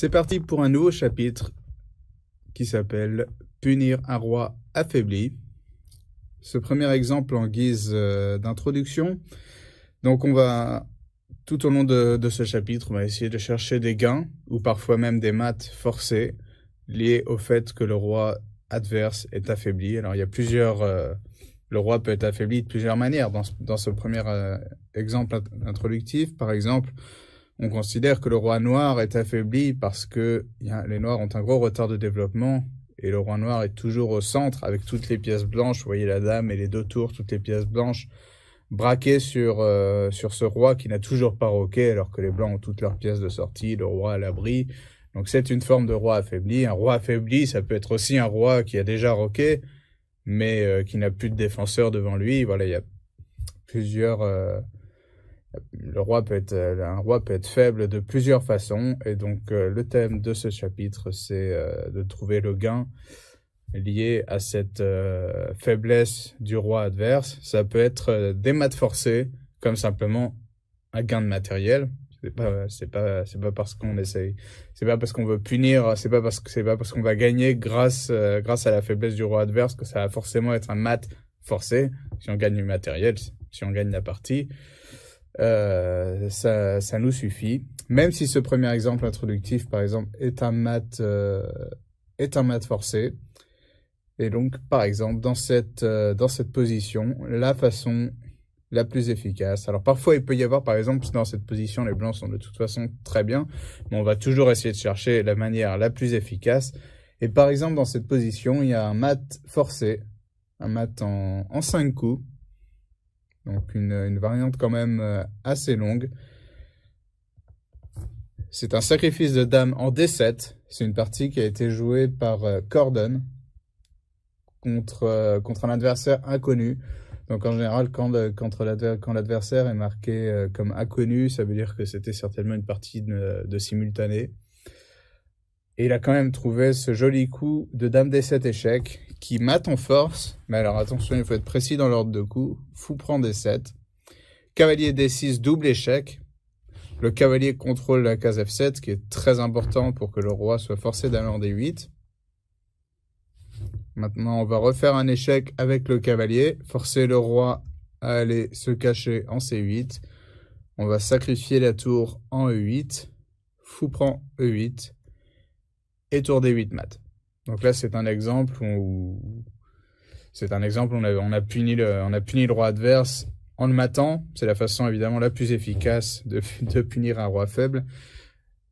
C'est parti pour un nouveau chapitre qui s'appelle Punir un roi affaibli. Ce premier exemple en guise euh, d'introduction. Donc on va, tout au long de, ce chapitre, on va essayer de chercher des gains ou parfois même des maths forcés liés au fait que le roi adverse est affaibli. Alors il y a plusieurs... Euh, le roi peut être affaibli de plusieurs manières. Dans ce, premier euh, exemple introductif, par exemple, on considère que le roi noir est affaibli parce que eh les noirs ont un gros retard de développement et le roi noir est toujours au centre avec toutes les pièces blanches. Vous voyez la dame et les deux tours, toutes les pièces blanches braquées sur, euh, sur ce roi qui n'a toujours pas roqué alors que les blancs ont toutes leurs pièces de sortie, le roi à l'abri. Donc c'est une forme de roi affaibli. Un roi affaibli, ça peut être aussi un roi qui a déjà roqué mais euh, qui n'a plus de défenseur devant lui. Voilà, il y a plusieurs... Euh, le roi peut être, euh, un roi peut être faible de plusieurs façons, et donc euh, le thème de ce chapitre, c'est euh, de trouver le gain lié à cette faiblesse du roi adverse. Ça peut être des maths forcés, comme simplement un gain de matériel. C'est pas, c'est pas, c'est pas parce qu'on essaye, c'est pas parce qu'on veut punir, c'est pas parce que c'est pas parce qu'on va gagner grâce, grâce à la faiblesse du roi adverse que ça va forcément être un mat forcé. Si on gagne du matériel, si on gagne la partie. Euh, ça, nous suffit. Même si ce premier exemple introductif, par exemple, est un mat, euh, est un mat forcé. Et donc, par exemple, dans cette, euh, dans cette position, la façon la plus efficace. Alors parfois il peut y avoir par exemple dans cette position les blancs sont de toute façon très bien, mais on va toujours essayer de chercher la manière la plus efficace. Et par exemple dans cette position il y a un mat forcé, un mat en, en 5 coups, donc une, variante quand même euh, assez longue. C'est un sacrifice de dame en D7. C'est une partie qui a été jouée par euh, Cordon contre, euh, contre un adversaire inconnu. Donc en général, quand l'adversaire est marqué comme inconnu, ça veut dire que c'était certainement une partie de, de simultané. Et il a quand même trouvé ce joli coup de dame D7 échec qui mate en force, mais alors attention, il faut être précis dans l'ordre de coup. Fou prend d 7. Cavalier D6, double échec. Le cavalier contrôle la case F7, qui est très important pour que le roi soit forcé d'aller en D8. Maintenant, on va refaire un échec avec le cavalier, forcer le roi à aller se cacher en C8. On va sacrifier la tour en E8. Fou prend E8. Et tour D8 mat. Donc là, c'est un exemple où c'est un exemple on a, puni le, roi adverse en le matant. C'est la façon évidemment la plus efficace de, punir un roi faible.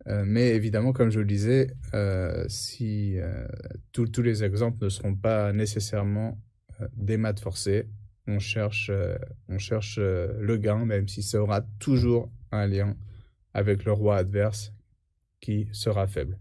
Euh, mais évidemment, comme je vous le disais, euh, si euh, tous les exemples ne seront pas nécessairement des maths forcés, on cherche, on cherche le gain, même si ça aura toujours un lien avec le roi adverse qui sera faible.